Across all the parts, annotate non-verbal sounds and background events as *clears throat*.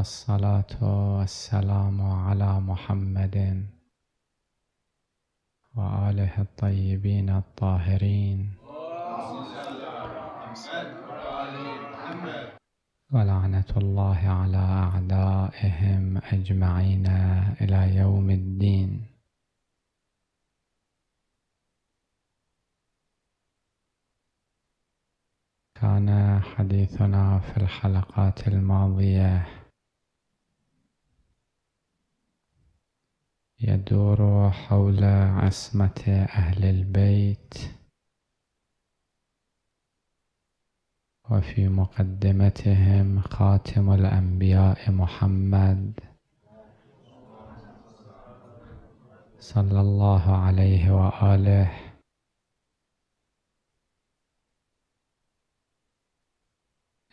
الصلاة والسلام على محمد وآله الطيبين الطاهرين ولعنة الله على أعدائهم أجمعين إلى يوم الدين كان حديثنا في الحلقات الماضيه يدور حول عصمة أهل البيت وفي مقدمتهم خاتم الأنبياء محمد صلى الله عليه وآله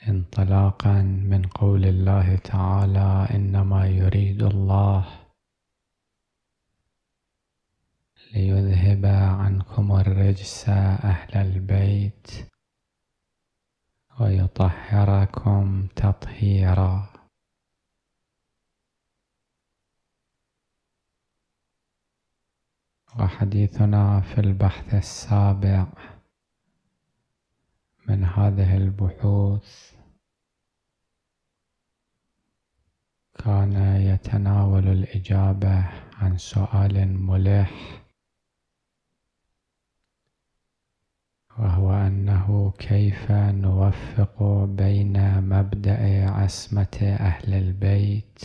انطلاقا من قول الله تعالى إنما يريد الله ليذهب عنكم الرجس أهل البيت ويطهركم تطهيرا وحديثنا في البحث السابع من هذه البحوث كان يتناول الإجابة عن سؤال ملح وهو أنه كيف نوفق بين مبدأ عصمة أهل البيت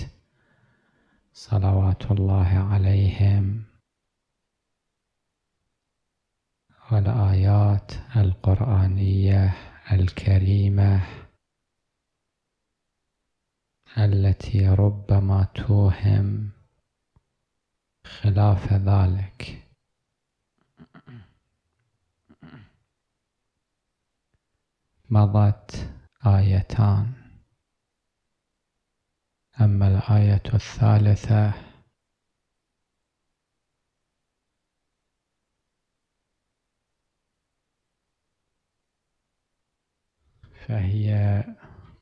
صلوات الله عليهم والآيات القرآنية الكريمة التي ربما توهم خلاف ذلك مضت آيتان أما الآية الثالثة فهي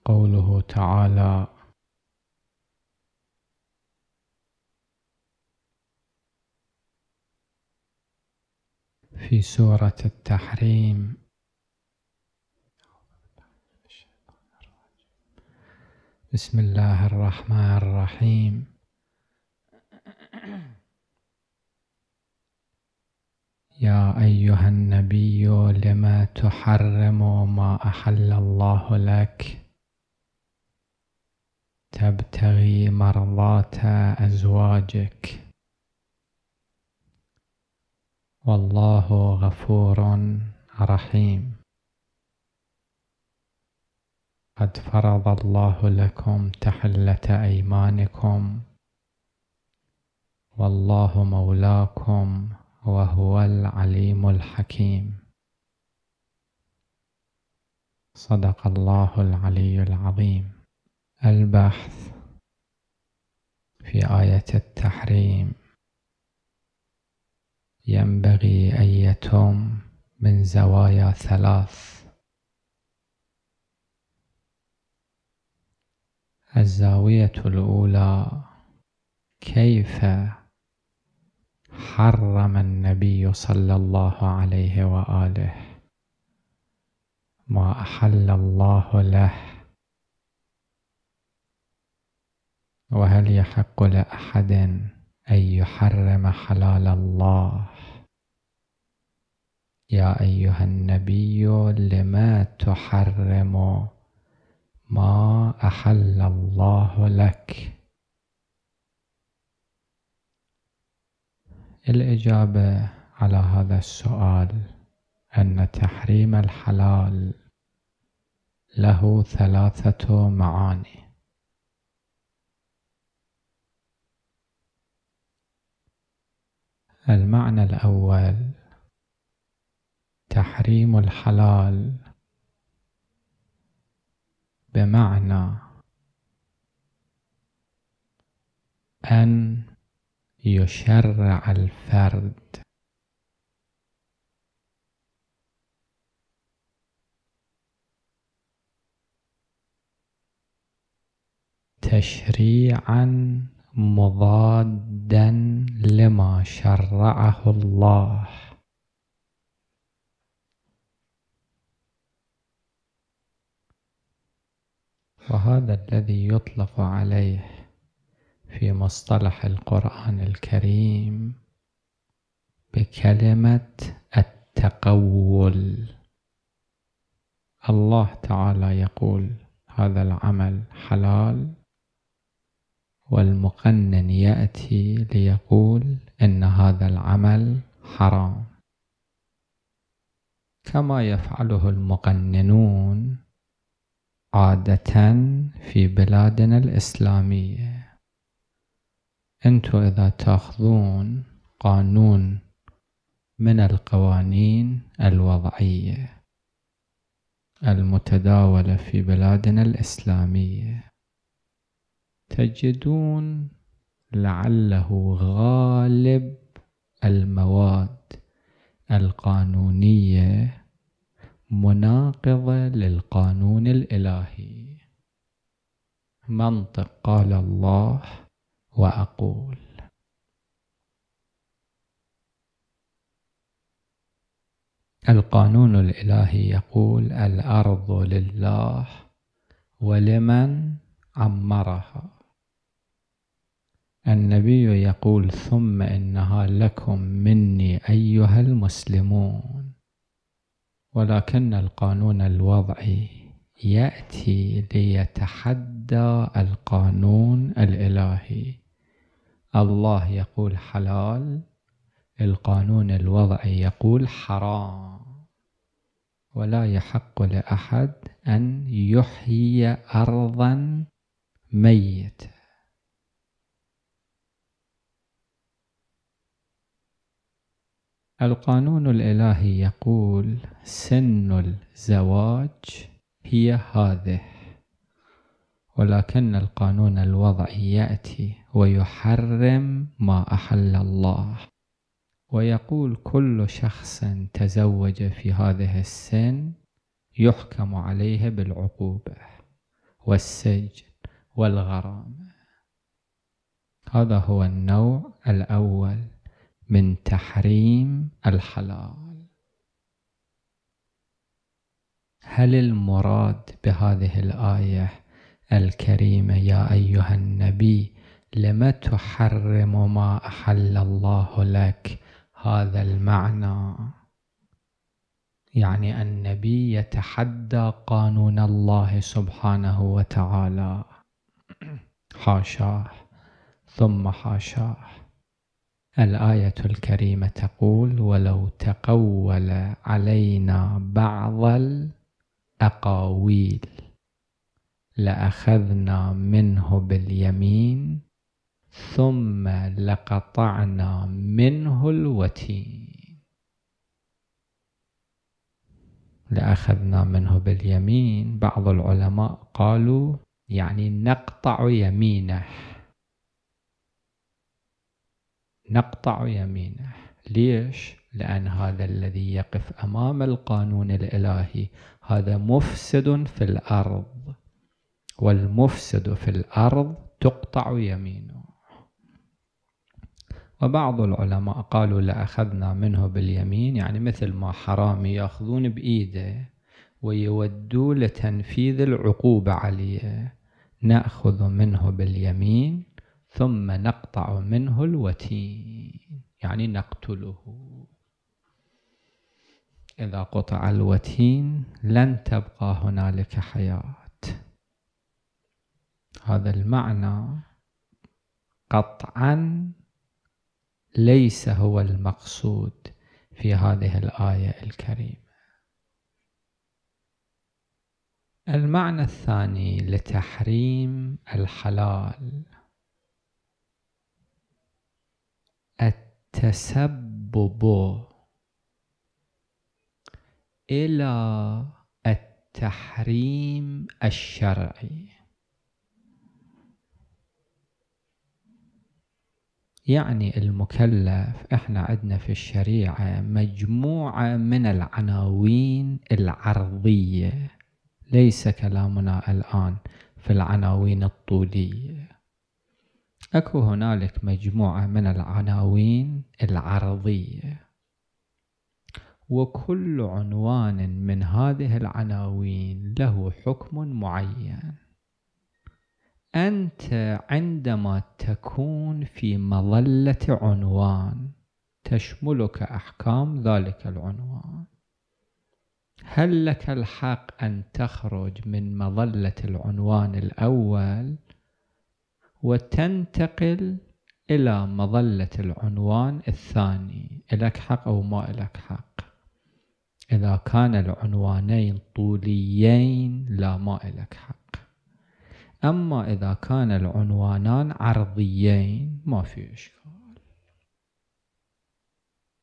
قوله تعالى في سورة التحريم بسم الله الرحمن الرحيم يا أيها النبي لما تحرم ما أحل الله لك تبتغي مرضات أزواجك والله غفور رحيم قد فرض الله لكم تحلة أيمانكم والله مولاكم وهو العليم الحكيم صدق الله العلي العظيم البحث في آية التحريم ينبغي أن يتم من زوايا ثلاث الزاوية الأولى كيف حرم النبي صلى الله عليه وآله ما أحل الله له وهل يحق لأحد أن يحرم حلال الله يا أيها النبي لما تحرم ما أحل الله لك الإجابة على هذا السؤال أن تحريم الحلال له ثلاثة معاني المعنى الأول تحريم الحلال بمعنى أن يشرع الفرد تشريعا مضادا لما شرعه الله وهذا الذي يطلق عليه في مصطلح القرآن الكريم بكلمة التقول الله تعالى يقول هذا العمل حلال والمقنن يأتي ليقول إن هذا العمل حرام كما يفعله المقننون عادة في بلادنا الإسلامية أنتوا إذا تأخذون قانون من القوانين الوضعية المتداولة في بلادنا الإسلامية تجدون لعله غالب المواد القانونية مناقضة للقانون الإلهي منطق قال الله وأقول القانون الإلهي يقول الأرض لله ولمن عمرها النبي يقول ثم إنها لكم مني أيها المسلمون ولكن القانون الوضعي يأتي ليتحدى القانون الإلهي الله يقول حلال القانون الوضعي يقول حرام ولا يحق لأحد أن يحيي أرضا ميتة القانون الإلهي يقول سن الزواج هي هذه ولكن القانون الوضعي يأتي ويحرم ما أحل الله ويقول كل شخص تزوج في هذه السن يحكم عليه بالعقوبة والسجن والغرامة هذا هو النوع الأول من تحريم الحلال هل المراد بهذه الايه الكريمه يا ايها النبي لم تحرم ما احل الله لك هذا المعنى يعني النبي يتحدى قانون الله سبحانه وتعالى *clears throat* حاشاه ثم حاشاه الآية الكريمة تقول ولو تقول علينا بعض الأقاويل لأخذنا منه باليمين ثم لقطعنا منه الوتين لأخذنا منه باليمين بعض العلماء قالوا يعني نقطع يمينه نقطع يمينه ليش؟ لأن هذا الذي يقف أمام القانون الإلهي هذا مفسد في الأرض والمفسد في الأرض تقطع يمينه وبعض العلماء قالوا لأخذنا منه باليمين يعني مثل ما حرامي يأخذون بإيده ويودوا لتنفيذ العقوبة عليه نأخذ منه باليمين ثم نقطع منه الوتين يعني نقتله إذا قطع الوتين لن تبقى هنالك حياة هذا المعنى قطعا ليس هو المقصود في هذه الآية الكريمة المعنى الثاني لتحريم الحلال التسبب الى التحريم الشرعي يعني المكلف احنا عندنا في الشريعه مجموعه من العناوين العرضيه ليس كلامنا الان في العناوين الطوليه اكو هنالك مجموعة من العناوين العرضية وكل عنوان من هذه العناوين له حكم معين أنت عندما تكون في مظلة عنوان تشملك أحكام ذلك العنوان هل لك الحق أن تخرج من مظلة العنوان الأول وتنتقل إلى مظلة العنوان الثاني إلك حق أو ما إلك حق إذا كان العنوانين طوليين لا ما إلك حق أما إذا كان العنوانان عرضيين ما في إشكال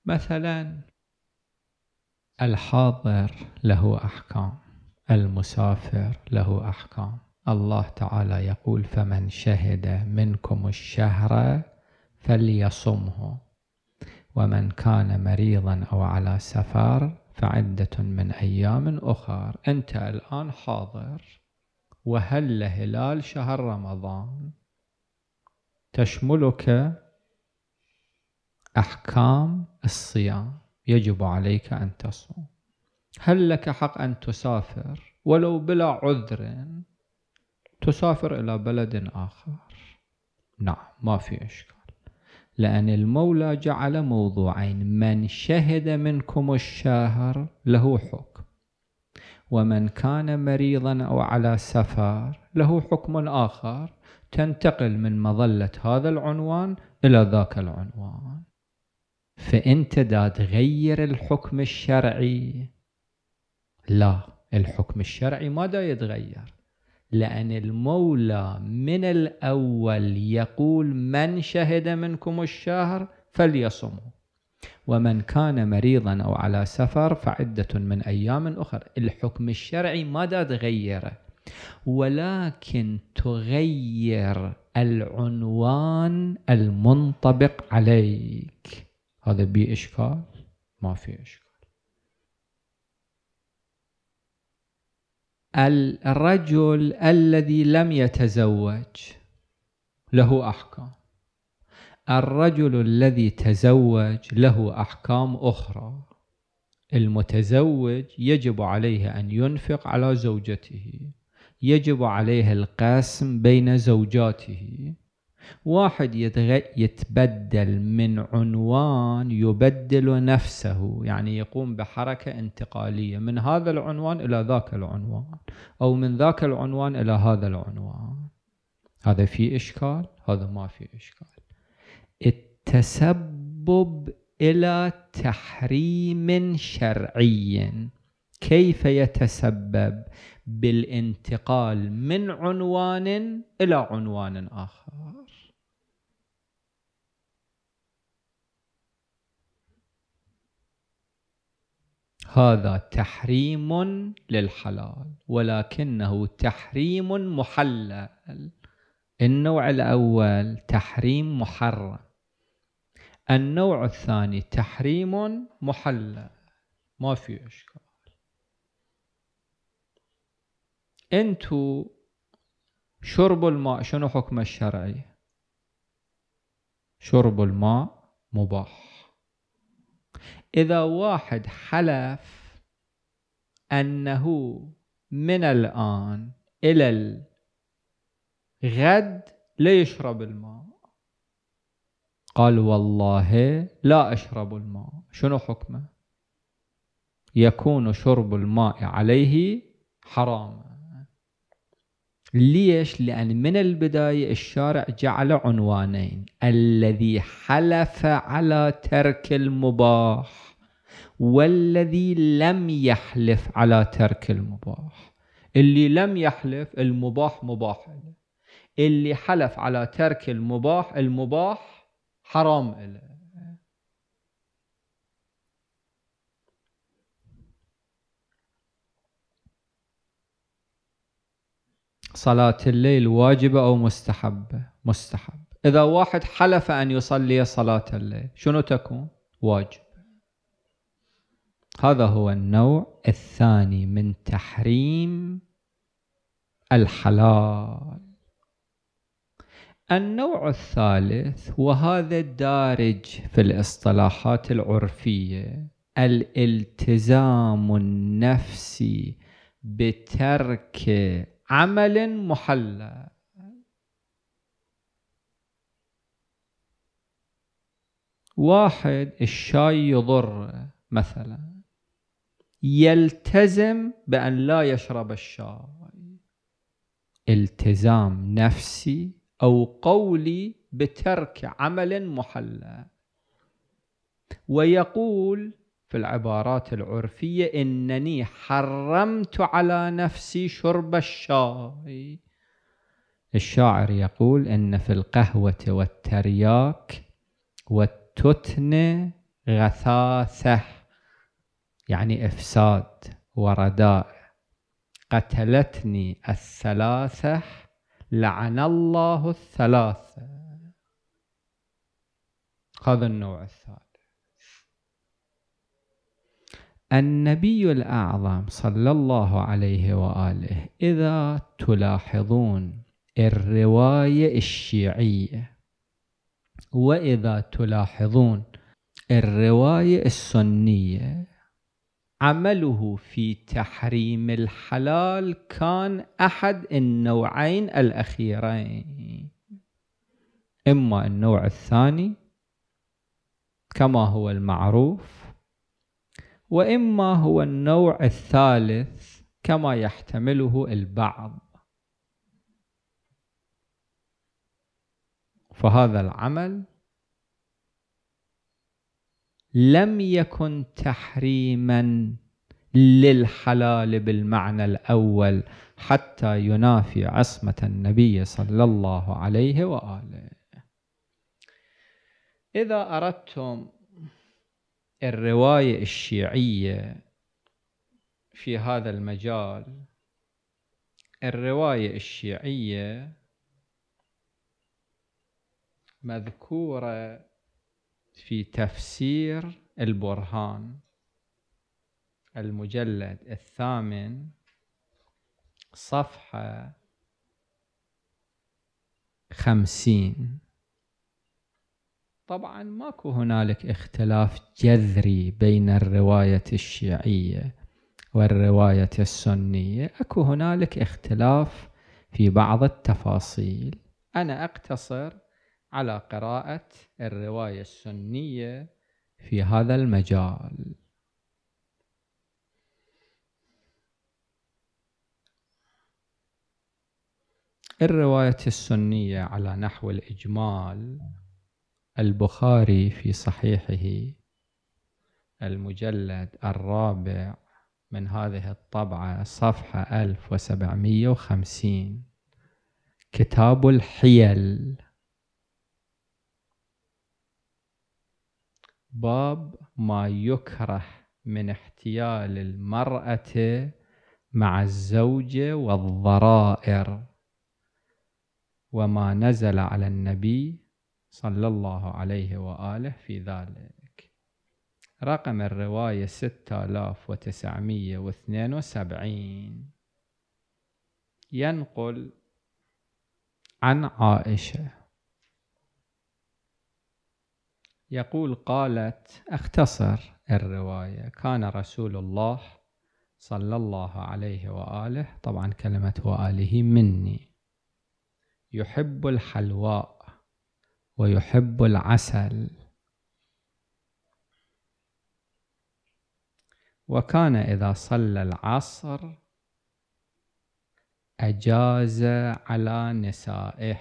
مثلا الحاضر له أحكام المسافر له أحكام الله تعالى يقول فمن شهد منكم الشهر فليصمه ومن كان مريضا أو على سفر فعدة من أيام أخر أنت الآن حاضر وهل هلال شهر رمضان تشملك أحكام الصيام يجب عليك أن تصوم هل لك حق أن تسافر ولو بلا عذر تسافر إلى بلد آخر نعم ما في إشكال لأن المولى جعل موضوعين من شهد منكم الشهر له حكم ومن كان مريضا أو على سفر له حكم آخر تنتقل من مظلة هذا العنوان إلى ذاك العنوان فأنت دا تغير الحكم الشرعي لا الحكم الشرعي ما دا يتغير لأن المولى من الأول يقول من شهد منكم الشهر فليصمه ومن كان مريضا أو على سفر فعدة من أيام أخرى الحكم الشرعي ماذا تغيره ولكن تغير العنوان المنطبق عليك هذا بي إشكال ما في إشكال الرجل الذي لم يتزوج له احكام الرجل الذي تزوج له احكام اخرى المتزوج يجب عليه ان ينفق على زوجته يجب عليه القسم بين زوجاته واحد يتبدل من عنوان يبدل نفسه يعني يقوم بحركة انتقالية من هذا العنوان إلى ذاك العنوان أو من ذاك العنوان إلى هذا العنوان هذا في إشكال هذا ما في إشكال التسبب إلى تحريم شرعي كيف يتسبب بالانتقال من عنوان إلى عنوان آخر هذا تحريم للحلال ولكنه تحريم محلل النوع الأول تحريم محرم النوع الثاني تحريم محلل ما في إشكال أنتو شرب الماء شنو حكم الشرعي شرب الماء مباح إذا واحد حلف أنه من الآن إلى الغد لا يشرب الماء قال والله لا أشرب الماء شنو حكمه يكون شرب الماء عليه حراما ليش؟ لأن من البداية الشارع جعل عنوانين الذي حلف على ترك المباح والذي لم يحلف على ترك المباح اللي لم يحلف المباح مباح له اللي حلف على ترك المباح المباح حرام له صلاة الليل واجبة أو مستحبة مستحب إذا واحد حلف أن يصلي صلاة الليل شنو تكون واجب هذا هو النوع الثاني من تحريم الحلال النوع الثالث وهذا الدارج في الاصطلاحات العرفيه الالتزام النفسي بترك عمل محلى واحد الشاي يضر مثلا يلتزم بأن لا يشرب الشاي التزام نفسي أو قولي بترك عمل محلى ويقول في العبارات العرفية إنني حرمت على نفسي شرب الشاي الشاعر يقول إن في القهوة والترياك والتتن غثاثة يعني إفساد ورداء قتلتني الثلاثة لعن الله الثلاثة هذا النوع الثالث النبي الأعظم صلى الله عليه وآله إذا تلاحظون الرواية الشيعية وإذا تلاحظون الرواية السنية عمله في تحريم الحلال كان أحد النوعين الأخيرين إما النوع الثاني كما هو المعروف وإما هو النوع الثالث كما يحتمله البعض فهذا العمل لم يكن تحريما للحلال بالمعنى الأول حتى ينافي عصمة النبي صلى الله عليه وآله إذا أردتم الروايه الشيعيه في هذا المجال الروايه الشيعيه مذكوره في تفسير البرهان المجلد الثامن صفحه خمسين طبعا ماكو هنالك اختلاف جذري بين الرواية الشيعية والرواية السنية أكو هنالك اختلاف في بعض التفاصيل أنا أقتصر على قراءة الرواية السنية في هذا المجال الرواية السنية على نحو الإجمال البخاري في صحيحه المجلد الرابع من هذه الطبعة صفحة 1750 كتاب الحيل باب ما يكره من احتيال المرأة مع الزوجة والضرائر وما نزل على النبي صلى الله عليه وآله في ذلك رقم الرواية 6972 ينقل عن عائشة يقول قالت اختصر الرواية كان رسول الله صلى الله عليه وآله طبعا كلمة وآله مني يحب الحلواء ويحب العسل وكان إذا صلى العصر أجاز على نسائه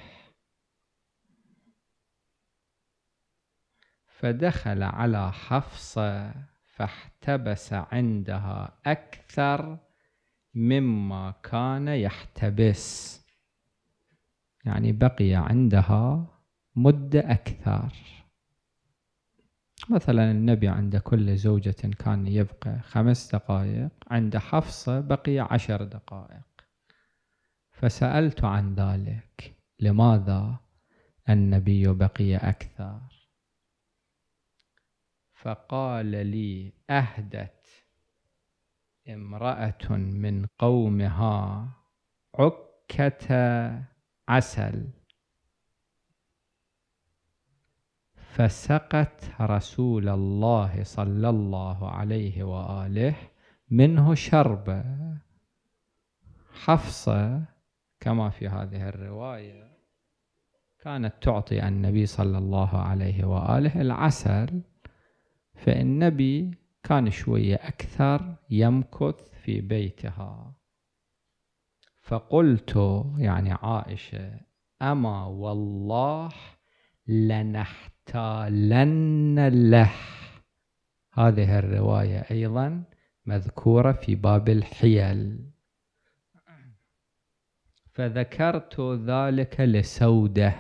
فدخل على حفصة فاحتبس عندها أكثر مما كان يحتبس يعني بقي عندها مدة أكثر مثلا النبي عند كل زوجة كان يبقى خمس دقائق عند حفصة بقي عشر دقائق فسألت عن ذلك لماذا النبي بقي أكثر فقال لي أهدت امرأة من قومها عكة عسل فسقت رسول الله صلى الله عليه واله منه شربه حفصه كما في هذه الروايه كانت تعطي النبي صلى الله عليه واله العسل فالنبي كان شويه اكثر يمكث في بيتها فقلت يعني عائشه اما والله لنحت تالن اللح هذه الرواية أيضا مذكورة في باب الحيل فذكرت ذلك لسوده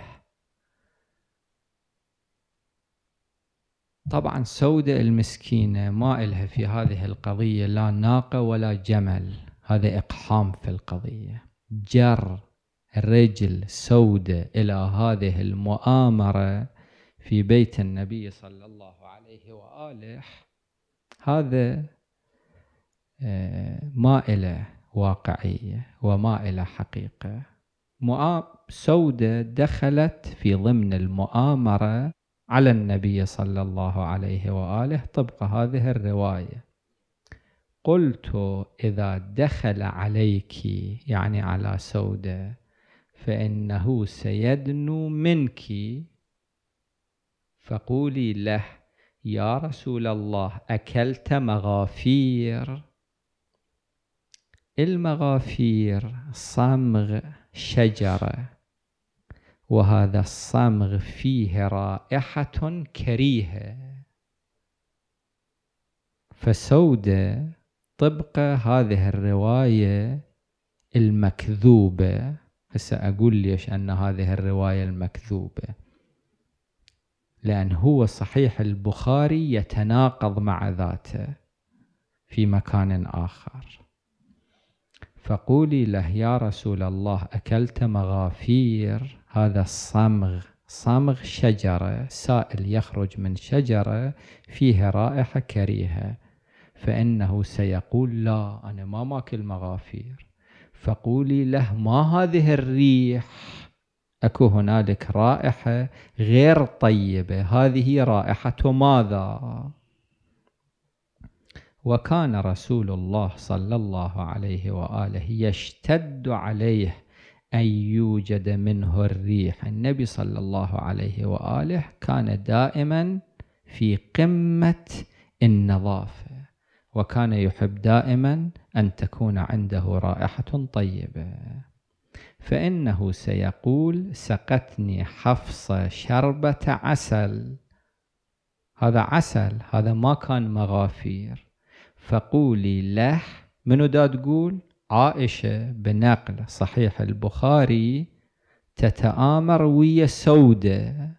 طبعا سودة المسكينة ما إلها في هذه القضية لا ناقة ولا جمل هذا إقحام في القضية جر رجل سودة إلى هذه المؤامرة في بيت النبي صلى الله عليه وآله هذا آه، ما إلى واقعية وما إلى حقيقة سودة دخلت في ضمن المؤامرة على النبي صلى الله عليه وآله طبق هذه الرواية قلت إذا دخل عليك يعني على سودة فإنه سيدنو منك فقولي له يا رسول الله أكلت مغافير المغافير صمغ شجرة وهذا الصمغ فيه رائحة كريهة فسودة طبق هذه الرواية المكذوبة هسه أقول ليش أن هذه الرواية المكذوبة لأن هو صحيح البخاري يتناقض مع ذاته في مكان آخر فقولي له يا رسول الله أكلت مغافير هذا الصمغ صمغ شجرة سائل يخرج من شجرة فيه رائحة كريهة فإنه سيقول لا أنا ما ماكل مغافير فقولي له ما هذه الريح اكو هنالك رائحه غير طيبه هذه رائحه ماذا وكان رسول الله صلى الله عليه واله يشتد عليه ان يوجد منه الريح النبي صلى الله عليه واله كان دائما في قمه النظافه وكان يحب دائما ان تكون عنده رائحه طيبه فإنه سيقول سقتني حفصة شربة عسل هذا عسل هذا ما كان مغافير فقولي له منو دا تقول عائشة بنقل صحيح البخاري تتآمر ويا سودة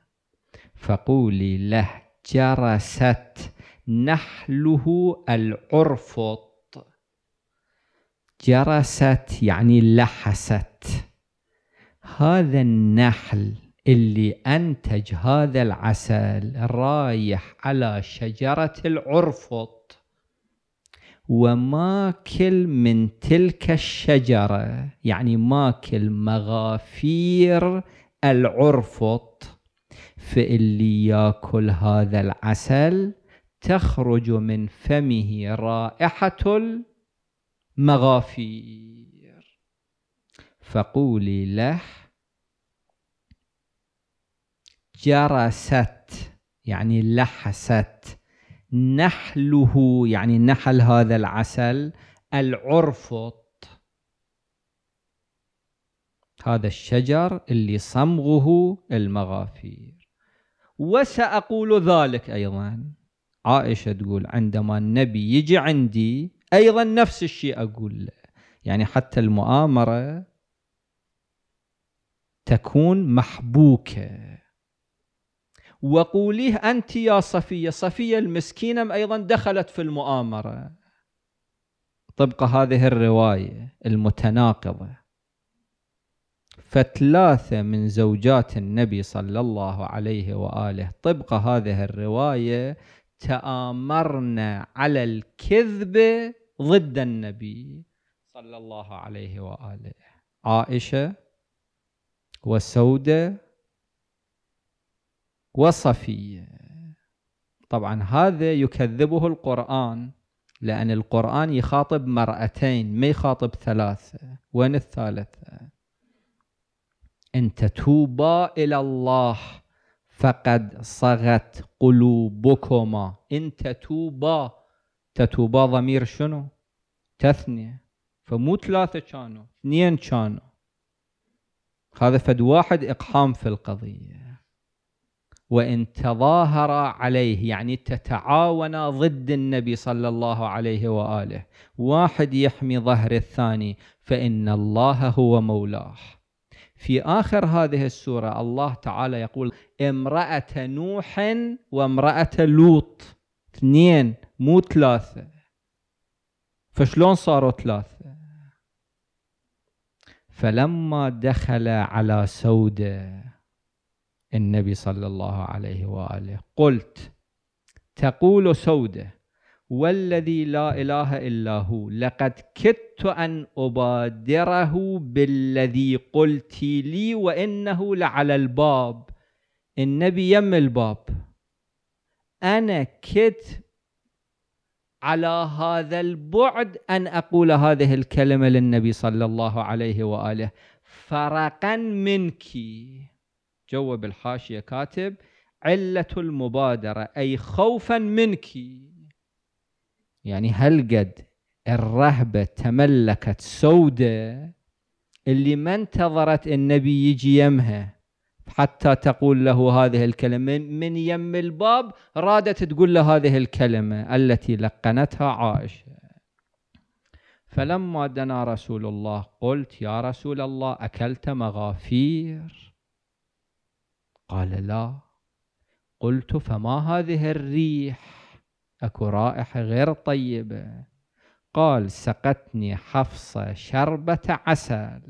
فقولي له جرست نحله العرفط جرست يعني لحست هذا النحل اللي أنتج هذا العسل رايح على شجرة العرفط وماكل من تلك الشجرة يعني ماكل مغافير العرفط فاللي ياكل هذا العسل تخرج من فمه رائحة المغافير فقولي له جرست يعني لحست نحله يعني نحل هذا العسل العرفط هذا الشجر اللي صمغه المغافير وسأقول ذلك أيضا عائشة تقول عندما النبي يجي عندي أيضا نفس الشيء أقول له يعني حتى المؤامرة تكون محبوكة وقوليه أنت يا صفية صفية المسكينة أيضا دخلت في المؤامرة طبق هذه الرواية المتناقضة فثلاثة من زوجات النبي صلى الله عليه وآله طبق هذه الرواية تآمرنا على الكذب ضد النبي صلى الله عليه وآله عائشة وسودة وصفية طبعا هذا يكذبه القرآن لأن القرآن يخاطب مرأتين ما يخاطب ثلاثة وين الثالثة إن تتوبا إلى الله فقد صغت قلوبكما إن تتوبا تتوبا ضمير شنو تثنية فمو ثلاثة كانوا اثنين كانوا هذا فد واحد إقحام في القضية وإن تظاهر عليه يعني تتعاون ضد النبي صلى الله عليه وآله واحد يحمي ظهر الثاني فإن الله هو مولاه في آخر هذه السورة الله تعالى يقول امرأة نوح وامرأة لوط اثنين مو ثلاثة فشلون صاروا ثلاثة فلما دخل على سودة النبي صلى الله عليه وآله قلت تقول سودة والذي لا إله إلا هو لقد كدت أن أبادره بالذي قلت لي وإنه لعلى الباب النبي يم الباب أنا كدت على هذا البعد أن أقول هذه الكلمة للنبي صلى الله عليه وآله فرقا منك جو بالحاشيه كاتب علة المبادرة أي خوفا منك يعني هل قد الرهبة تملكت سودة اللي ما انتظرت النبي يجي يمها حتى تقول له هذه الكلمة من يم الباب رادت تقول له هذه الكلمة التي لقنتها عائشة فلما دنا رسول الله قلت يا رسول الله أكلت مغافير قال لا قلت فما هذه الريح أكو رائحة غير طيبة قال سقتني حفصة شربة عسل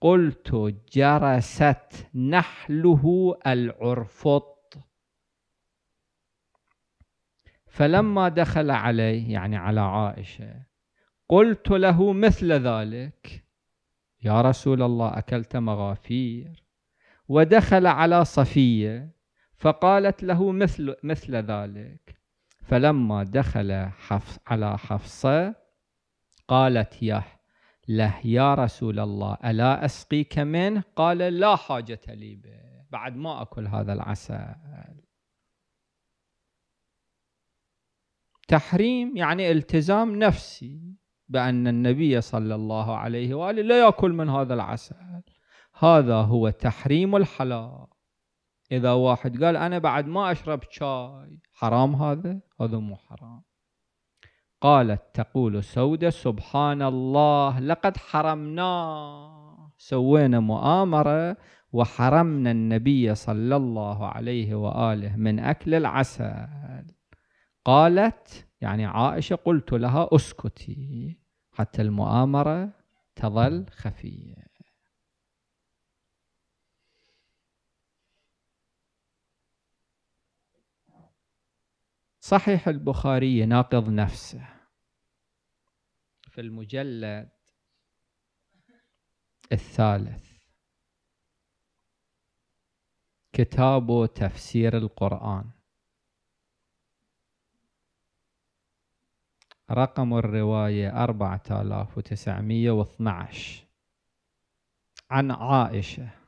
قلت جرست نحله العرفط فلما دخل علي يعني على عائشه قلت له مثل ذلك يا رسول الله اكلت مغافير ودخل على صفيه فقالت له مثل مثل ذلك فلما دخل حفص على حفصه قالت يه له يا رسول الله ألا أسقيك منه قال لا حاجة لي به بعد ما أكل هذا العسل تحريم يعني التزام نفسي بأن النبي صلى الله عليه وآله لا يأكل من هذا العسل هذا هو تحريم الحلال إذا واحد قال أنا بعد ما أشرب شاي حرام هذا؟ هذا مو حرام قالت تقول سودة سبحان الله لقد حرمناه سوينا مؤامرة وحرمنا النبي صلى الله عليه وآله من أكل العسل قالت يعني عائشة قلت لها اسكتي حتى المؤامرة تظل خفية صحيح البخاري يناقض نفسه في المجلد الثالث كتاب تفسير القرآن رقم الرواية 4912 عن عائشة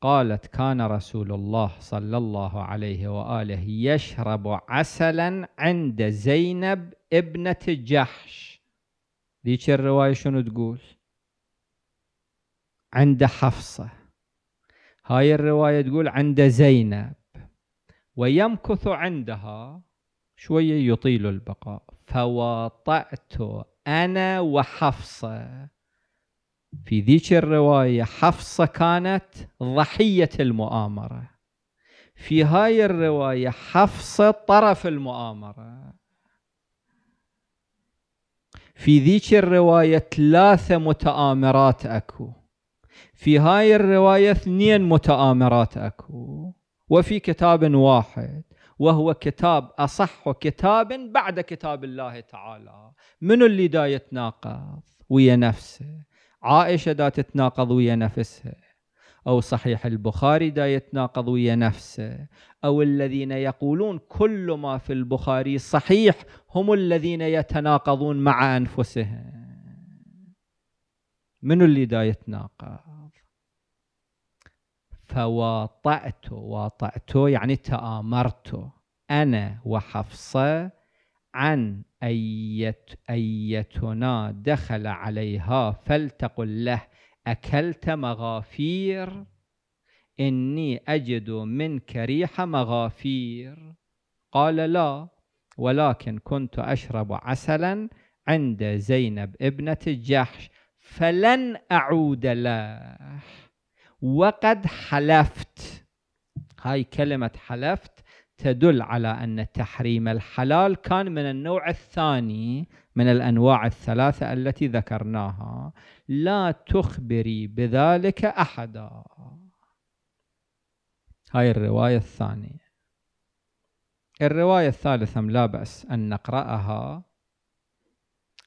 قالت كان رسول الله صلى الله عليه وآله يشرب عسلا عند زينب ابنة جحش ذيك الرواية شنو تقول عند حفصة هاي الرواية تقول عند زينب ويمكث عندها شوية يطيل البقاء فواطأت أنا وحفصة في ذيك الرواية حفصة كانت ضحية المؤامرة في هاي الرواية حفصة طرف المؤامرة في ذيك الرواية ثلاثة متآمرات أكو في هاي الرواية اثنين متآمرات أكو وفي كتاب واحد وهو كتاب أصح كتاب بعد كتاب الله تعالى من اللي دا يتناقض ويا نفسه عائشة دا تتناقض ويا نفسها أو صحيح البخاري دا يتناقض ويا نفسه أو الذين يقولون كل ما في البخاري صحيح هم الذين يتناقضون مع أنفسهم من اللي دا يتناقض فواطأت واطأت يعني تآمرت أنا وحفصة عن أيت أيتنا دخل عليها فلتقل له أكلت مغافير إني أجد منك ريح مغافير قال لا ولكن كنت أشرب عسلا عند زينب ابنة الجحش فلن أعود له وقد حلفت هاي كلمة حلفت تدل على أن تحريم الحلال كان من النوع الثاني من الأنواع الثلاثة التي ذكرناها لا تخبري بذلك أحدا هاي الرواية الثانية الرواية الثالثة لا بأس أن نقرأها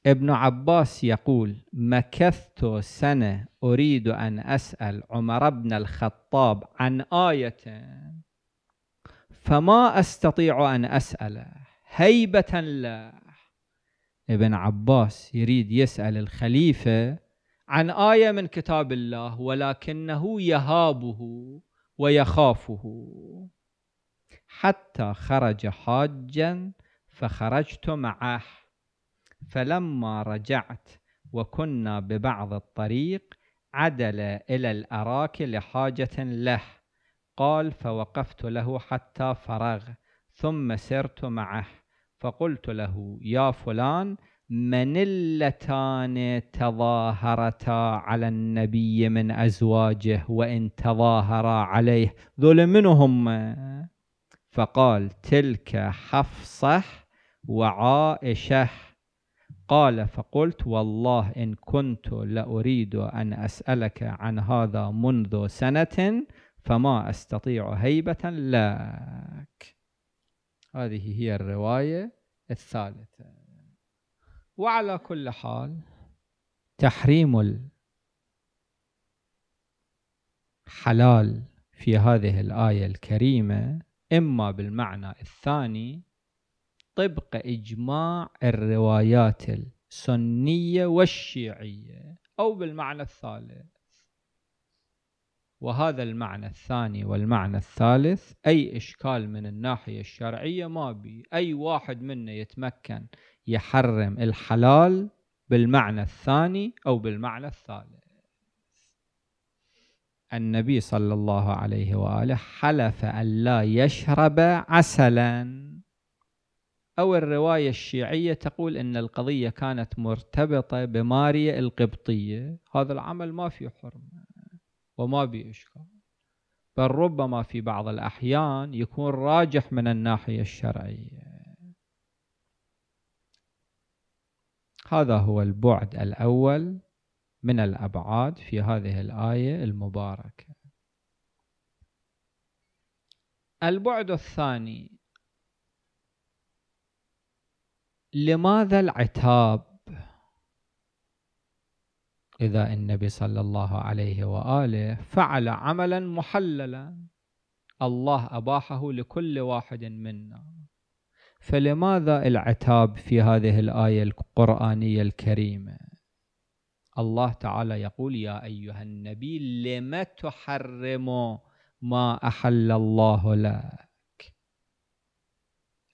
ابن عباس يقول مكثت سنة أريد أن أسأل عمر بن الخطاب عن آية فما أستطيع أن أسأله هيبة له ابن عباس يريد يسأل الخليفة عن آية من كتاب الله ولكنه يهابه ويخافه حتى خرج حاجا فخرجت معه فلما رجعت وكنا ببعض الطريق عدل إلى الأراك لحاجة له قال فوقفت له حتى فرغ ثم سرت معه فقلت له يا فلان من اللتان تظاهرتا على النبي من أزواجه وإن تظاهرا عليه ذل منهم فقال تلك حفصة وعائشة قال فقلت والله إن كنت لأريد أن أسألك عن هذا منذ سنة فما أستطيع هيبة لك هذه هي الرواية الثالثة وعلى كل حال تحريم الحلال في هذه الآية الكريمة إما بالمعنى الثاني طبق إجماع الروايات السنية والشيعية أو بالمعنى الثالث وهذا المعنى الثاني والمعنى الثالث أي إشكال من الناحية الشرعية ما بي أي واحد منا يتمكن يحرم الحلال بالمعنى الثاني أو بالمعنى الثالث النبي صلى الله عليه وآله حلف أن لا يشرب عسلا أو الرواية الشيعية تقول أن القضية كانت مرتبطة بماريا القبطية هذا العمل ما في حرمة وما بي إشكال بل ربما في بعض الأحيان يكون راجح من الناحية الشرعية هذا هو البعد الأول من الأبعاد في هذه الآية المباركة البعد الثاني لماذا العتاب إذا النبي صلى الله عليه وآله فعل عملا محللا الله أباحه لكل واحد منا فلماذا العتاب في هذه الآية القرآنية الكريمة الله تعالى يقول يا أيها النبي لم تحرم ما أحل الله لك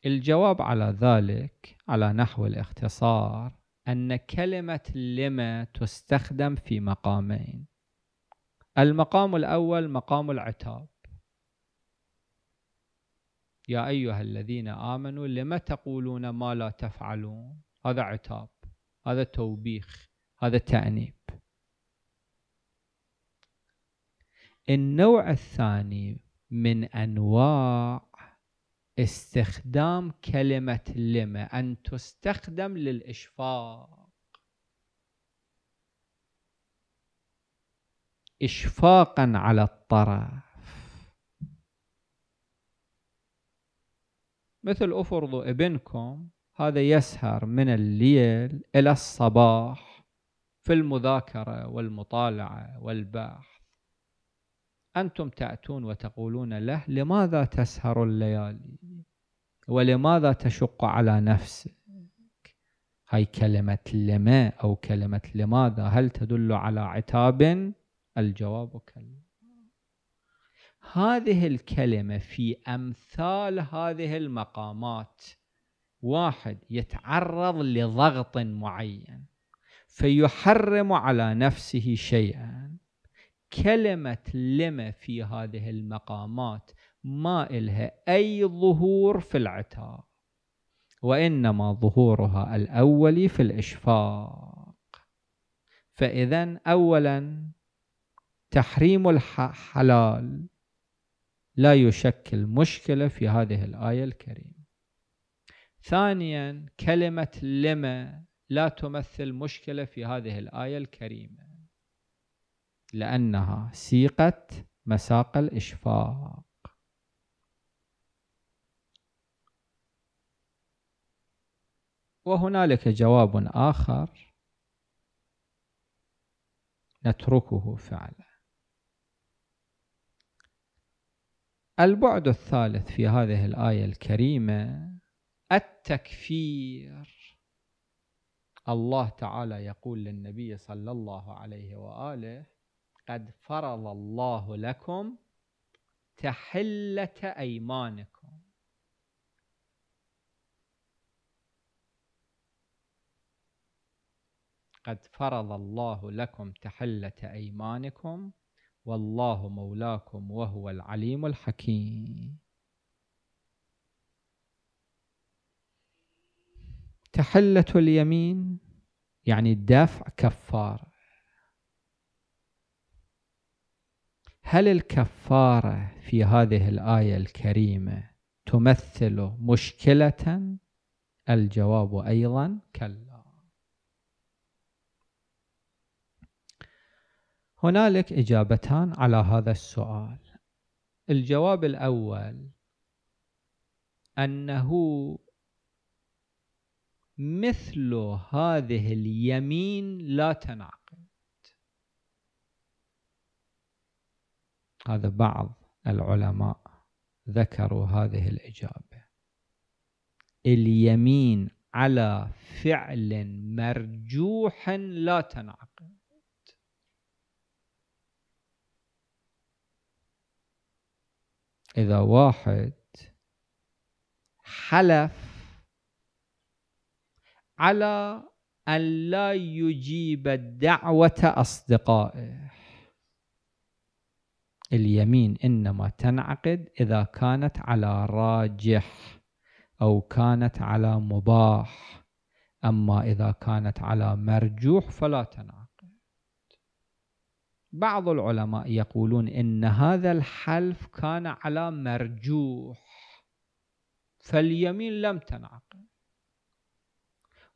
الجواب على ذلك على نحو الاختصار أن كلمة لما تستخدم في مقامين المقام الأول مقام العتاب يا أيها الذين آمنوا لم تقولون ما لا تفعلون هذا عتاب هذا توبيخ هذا تأنيب النوع الثاني من أنواع استخدام كلمة لما أن تستخدم للإشفاق إشفاقا على الطرف مثل افرضوا ابنكم هذا يسهر من الليل الى الصباح في المذاكره والمطالعه والبحث أنتم تأتون وتقولون له لماذا تسهر الليالي ولماذا تشق على نفسك هاي كلمة لما أو كلمة لماذا هل تدل على عتاب الجواب كلا هذه الكلمة في أمثال هذه المقامات واحد يتعرض لضغط معين فيحرم على نفسه شيئا كلمة لما في هذه المقامات ما إلها أي ظهور في العتاق وإنما ظهورها الأولي في الإشفاق فإذا أولا تحريم الحلال لا يشكل مشكلة في هذه الآية الكريمة ثانيا كلمة لما لا تمثل مشكلة في هذه الآية الكريمة لأنها سيقت مساق الإشفاق وهنالك جواب آخر نتركه فعلا البعد الثالث في هذه الآية الكريمة التكفير الله تعالى يقول للنبي صلى الله عليه وآله قد فرض الله لكم تحلة أيمانكم قد فرض الله لكم تحلة أيمانكم والله مولاكم وهو العليم الحكيم تحلة اليمين يعني الدافع كفارة هل الكفارة في هذه الآية الكريمة تمثل مشكلة؟ الجواب أيضا كلا هنالك إجابتان على هذا السؤال الجواب الأول أنه مثل هذه اليمين لا تنعقد هذا بعض العلماء ذكروا هذه الإجابة اليمين على فعل مرجوح لا تنعقد إذا واحد حلف على أن لا يجيب دعوة أصدقائه اليمين إنما تنعقد إذا كانت على راجح أو كانت على مباح أما إذا كانت على مرجوح فلا تنعقد بعض العلماء يقولون إن هذا الحلف كان على مرجوح فاليمين لم تنعقد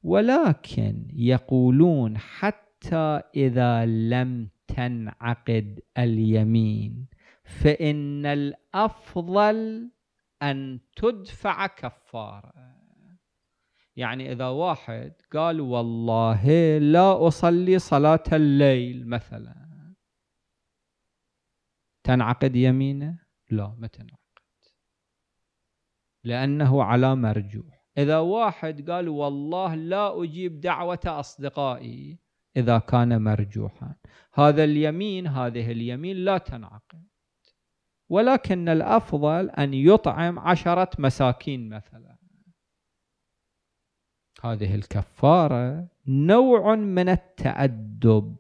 ولكن يقولون حتى إذا لم تنعقد اليمين فان الافضل ان تدفع كفاره يعني اذا واحد قال والله لا اصلي صلاه الليل مثلا تنعقد يمينه لا ما تنعقد لانه على مرجوح اذا واحد قال والله لا اجيب دعوه اصدقائي إذا كان مرجوحا هذا اليمين هذه اليمين لا تنعقد ولكن الأفضل أن يطعم عشرة مساكين مثلا هذه الكفارة نوع من التأدب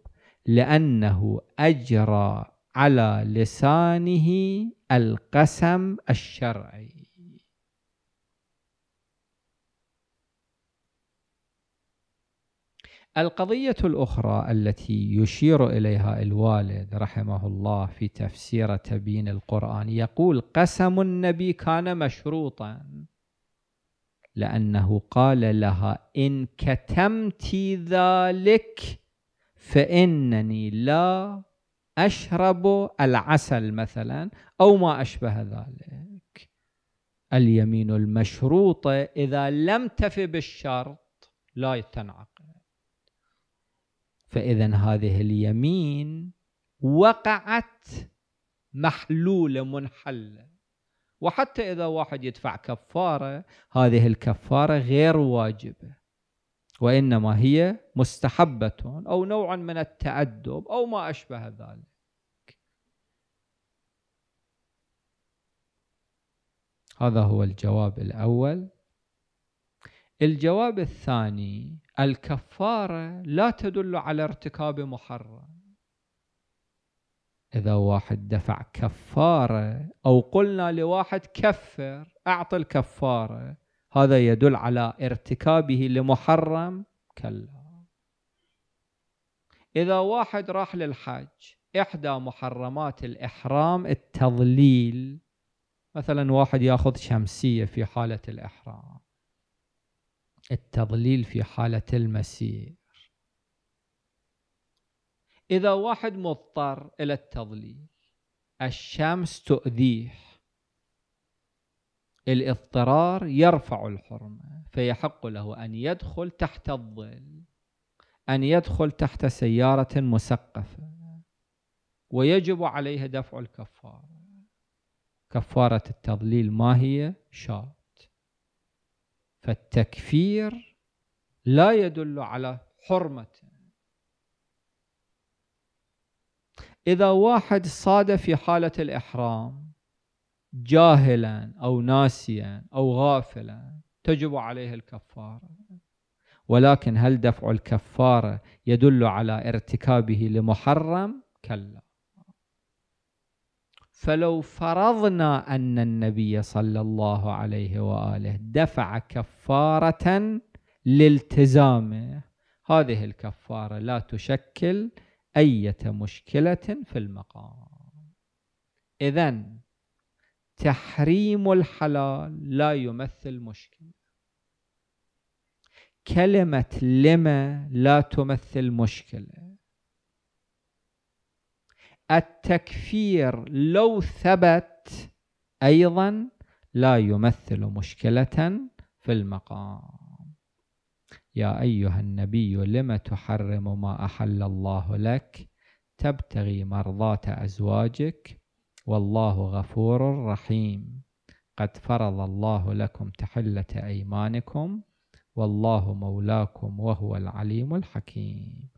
لأنه أجرى على لسانه القسم الشرعي القضية الأخرى التي يشير إليها الوالد رحمه الله في تفسير تبيين القرآن يقول قسم النبي كان مشروطا لأنه قال لها إن كتمت ذلك فإنني لا أشرب العسل مثلا أو ما أشبه ذلك اليمين المشروطة إذا لم تف بالشرط لا تنعقد فإذا هذه اليمين وقعت محلولة منحلة وحتى إذا واحد يدفع كفارة هذه الكفارة غير واجبة وإنما هي مستحبة أو نوع من التأدب أو ما أشبه ذلك هذا هو الجواب الأول الجواب الثاني الكفارة لا تدل على ارتكاب محرم إذا واحد دفع كفارة أو قلنا لواحد كفر أعطي الكفارة هذا يدل على ارتكابه لمحرم كلا إذا واحد راح للحج إحدى محرمات الإحرام التضليل مثلا واحد ياخذ شمسية في حالة الإحرام التضليل في حالة المسير إذا واحد مضطر إلى التضليل الشمس تؤذيه الاضطرار يرفع الحرمة فيحق له أن يدخل تحت الظل أن يدخل تحت سيارة مسقفة ويجب عليه دفع الكفارة كفارة التضليل ما هي شاق فالتكفير لا يدل على حرمة إذا واحد صاد في حالة الإحرام جاهلا أو ناسيا أو غافلا تجب عليه الكفارة ولكن هل دفع الكفارة يدل على ارتكابه لمحرم؟ كلا فلو فرضنا أن النبي صلى الله عليه وآله دفع كفارة لالتزامه هذه الكفارة لا تشكل أي مشكلة في المقام إذا تحريم الحلال لا يمثل مشكلة كلمة لما لا تمثل مشكلة التكفير لو ثبت أيضا لا يمثل مشكلة في المقام يا أيها النبي لم تحرم ما أحل الله لك تبتغي مرضاة أزواجك والله غفور رحيم قد فرض الله لكم تحلة أيمانكم والله مولاكم وهو العليم الحكيم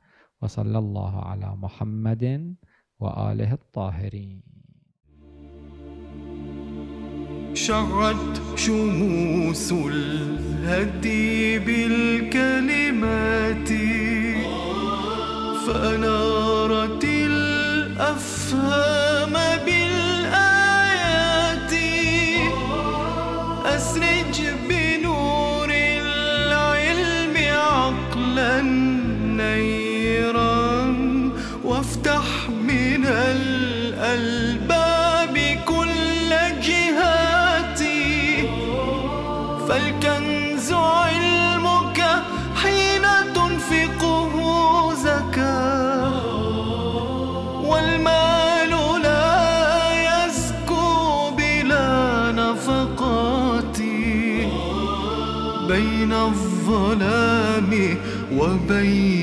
وصلى الله على محمد وآله الطاهرين شعت شموس الهدي بالكلمات فأنارت الأفهام بالآيات أسرج ب وبين